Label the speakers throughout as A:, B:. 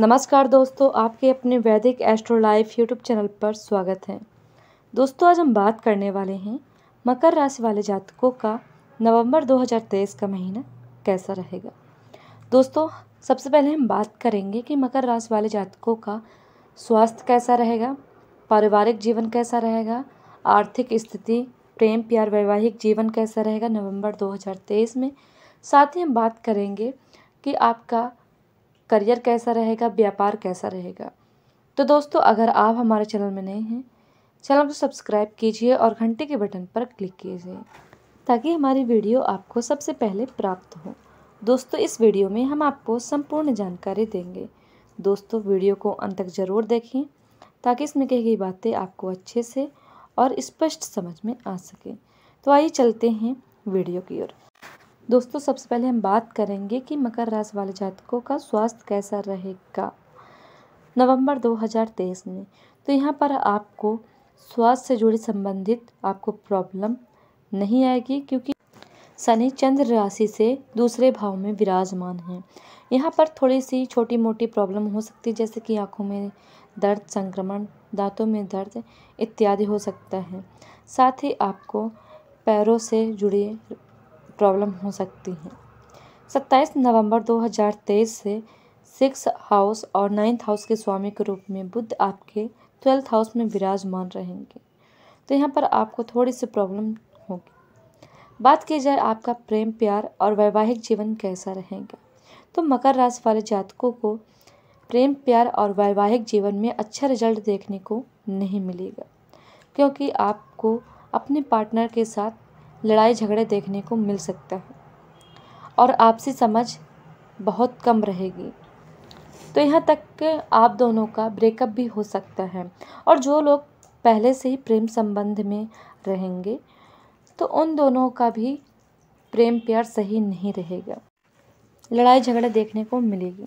A: नमस्कार दोस्तों आपके अपने वैदिक एस्ट्रो लाइफ यूट्यूब चैनल पर स्वागत है दोस्तों आज हम बात करने वाले हैं मकर राशि वाले जातकों का नवंबर 2023 का महीना कैसा रहेगा दोस्तों सबसे पहले हम बात करेंगे कि मकर राशि वाले जातकों का स्वास्थ्य कैसा रहेगा पारिवारिक जीवन कैसा रहेगा आर्थिक स्थिति प्रेम प्यार वैवाहिक जीवन कैसा रहेगा नवंबर 2023 में साथ ही हम बात करेंगे कि आपका करियर कैसा रहेगा व्यापार कैसा रहेगा तो दोस्तों अगर आप हमारे चैनल में नए हैं चैनल को सब्सक्राइब कीजिए और घंटे के बटन पर क्लिक कीजिए ताकि हमारी वीडियो आपको सबसे पहले प्राप्त हो दोस्तों इस वीडियो में हम आपको संपूर्ण जानकारी देंगे दोस्तों वीडियो को अंत तक ज़रूर देखें ताकि इसमें कही गई बातें आपको अच्छे से और स्पष्ट समझ में आ सके तो आइए चलते हैं वीडियो की ओर दोस्तों सबसे पहले हम बात करेंगे कि मकर राशि वाले जातकों का स्वास्थ्य कैसा रहेगा नवंबर 2023 में तो यहाँ पर आपको स्वास्थ्य से जुड़ी संबंधित आपको प्रॉब्लम नहीं आएगी क्योंकि शनि चंद्र राशि से दूसरे भाव में विराजमान हैं यहाँ पर थोड़ी सी छोटी मोटी प्रॉब्लम हो सकती है जैसे कि आँखों में दर्द संक्रमण दांतों में दर्द इत्यादि हो सकता है साथ ही आपको पैरों से जुड़े प्रॉब्लम हो सकती हैं सत्ताईस नवंबर 2023 से सिक्स हाउस और नाइन्थ हाउस के स्वामी के रूप में बुद्ध आपके ट्वेल्थ हाउस में विराजमान रहेंगे तो यहाँ पर आपको थोड़ी सी प्रॉब्लम होगी बात की जाए आपका प्रेम प्यार और वैवाहिक जीवन कैसा रहेगा तो मकर राशि वाले जातकों को प्रेम प्यार और वैवाहिक जीवन में अच्छा रिजल्ट देखने को नहीं मिलेगा क्योंकि आपको अपने पार्टनर के साथ लड़ाई झगड़े देखने को मिल सकता है और आपसी समझ बहुत कम रहेगी तो यहाँ तक कि आप दोनों का ब्रेकअप भी हो सकता है और जो लोग पहले से ही प्रेम संबंध में रहेंगे तो उन दोनों का भी प्रेम प्यार सही नहीं रहेगा लड़ाई झगड़े देखने को मिलेगी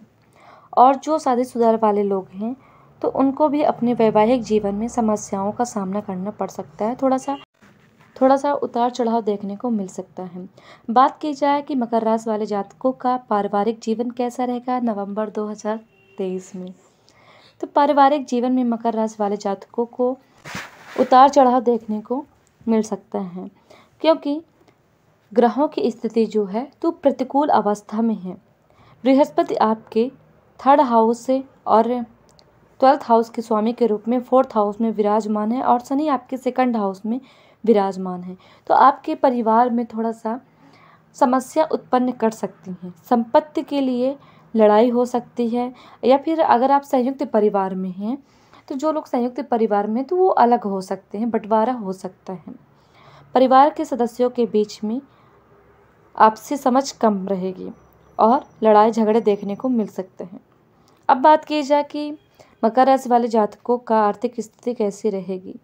A: और जो शादी सुधार वाले लोग हैं तो उनको भी अपने वैवाहिक जीवन में समस्याओं का सामना करना पड़ सकता है थोड़ा सा थोड़ा सा उतार चढ़ाव देखने को मिल सकता है बात की जाए कि मकर राशि वाले जातकों का पारिवारिक जीवन कैसा रहेगा नवंबर 2023 में तो पारिवारिक जीवन में मकर राशि वाले जातकों को उतार चढ़ाव देखने को मिल सकता है क्योंकि ग्रहों की स्थिति जो है तो प्रतिकूल अवस्था में है बृहस्पति आपके थर्ड हाउस से और ट्वेल्थ हाउस के स्वामी के रूप में फोर्थ हाउस में विराजमान है और शनि आपके सेकंड हाउस में विराजमान हैं तो आपके परिवार में थोड़ा सा समस्या उत्पन्न कर सकती हैं संपत्ति के लिए लड़ाई हो सकती है या फिर अगर आप संयुक्त परिवार में हैं तो जो लोग संयुक्त परिवार में तो वो अलग हो सकते हैं बंटवारा हो सकता है परिवार के सदस्यों के बीच में आपसी समझ कम रहेगी और लड़ाई झगड़े देखने को मिल सकते हैं अब बात की जाए कि मकर राशि वाले जातकों का आर्थिक स्थिति कैसी रहेगी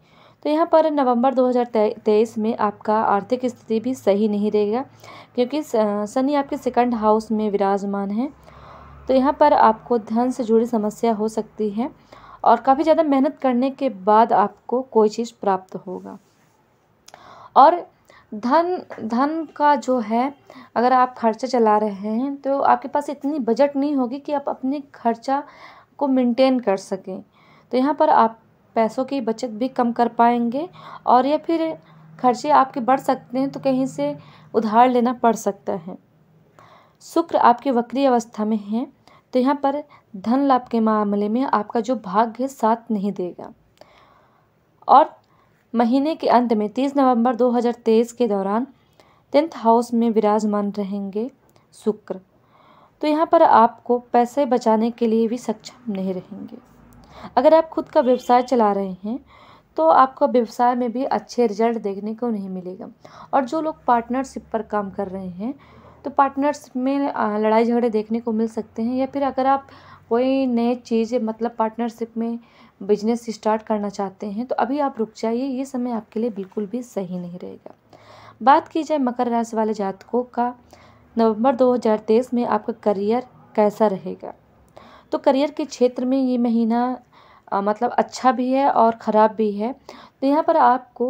A: तो यहाँ पर नवंबर 2023 में आपका आर्थिक स्थिति भी सही नहीं रहेगा क्योंकि शनि आपके सेकंड हाउस में विराजमान है तो यहाँ पर आपको धन से जुड़ी समस्या हो सकती है और काफ़ी ज़्यादा मेहनत करने के बाद आपको कोई चीज़ प्राप्त होगा और धन धन का जो है अगर आप खर्चा चला रहे हैं तो आपके पास इतनी बजट नहीं होगी कि आप अपने खर्चा को मेंटेन कर सकें तो यहाँ पर आप पैसों की बचत भी कम कर पाएंगे और या फिर खर्चे आपके बढ़ सकते हैं तो कहीं से उधार लेना पड़ सकता है शुक्र आपकी वक्री अवस्था में है तो यहाँ पर धन लाभ के मामले में आपका जो भाग्य साथ नहीं देगा और महीने के अंत में 30 नवंबर 2023 के दौरान टेंथ हाउस में विराजमान रहेंगे शुक्र तो यहाँ पर आपको पैसे बचाने के लिए भी सक्षम नहीं रहेंगे अगर आप खुद का व्यवसाय चला रहे हैं तो आपका व्यवसाय में भी अच्छे रिजल्ट देखने को नहीं मिलेगा और जो लोग पार्टनरशिप पर काम कर रहे हैं तो पार्टनर्स में लड़ाई झगड़े देखने को मिल सकते हैं या फिर अगर आप कोई नए चीज़ मतलब पार्टनरशिप में बिजनेस स्टार्ट करना चाहते हैं तो अभी आप रुक जाइए ये समय आपके लिए बिल्कुल भी सही नहीं रहेगा बात की जाए मकर राशि वाले जातकों का नवंबर 2023 में आपका करियर कैसा रहेगा तो करियर के क्षेत्र में ये महीना मतलब अच्छा भी है और ख़राब भी है तो यहाँ पर आपको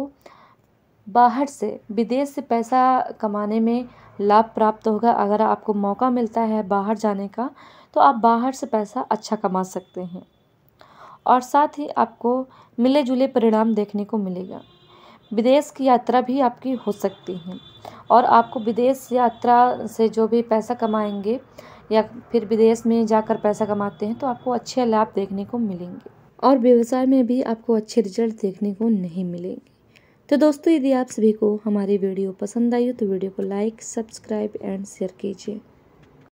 A: बाहर से विदेश से पैसा कमाने में लाभ प्राप्त होगा अगर आपको मौका मिलता है बाहर जाने का तो आप बाहर से पैसा अच्छा कमा सकते हैं और साथ ही आपको मिले जुले परिणाम देखने को मिलेगा विदेश की यात्रा भी आपकी हो सकती है और आपको विदेश यात्रा से जो भी पैसा कमाएंगे या फिर विदेश में जाकर पैसा कमाते हैं तो आपको अच्छे लाभ देखने को मिलेंगे और व्यवसाय में भी आपको अच्छे रिजल्ट देखने को नहीं मिलेंगे तो दोस्तों यदि आप सभी को हमारी वीडियो पसंद आई हो तो वीडियो को लाइक सब्सक्राइब एंड शेयर कीजिए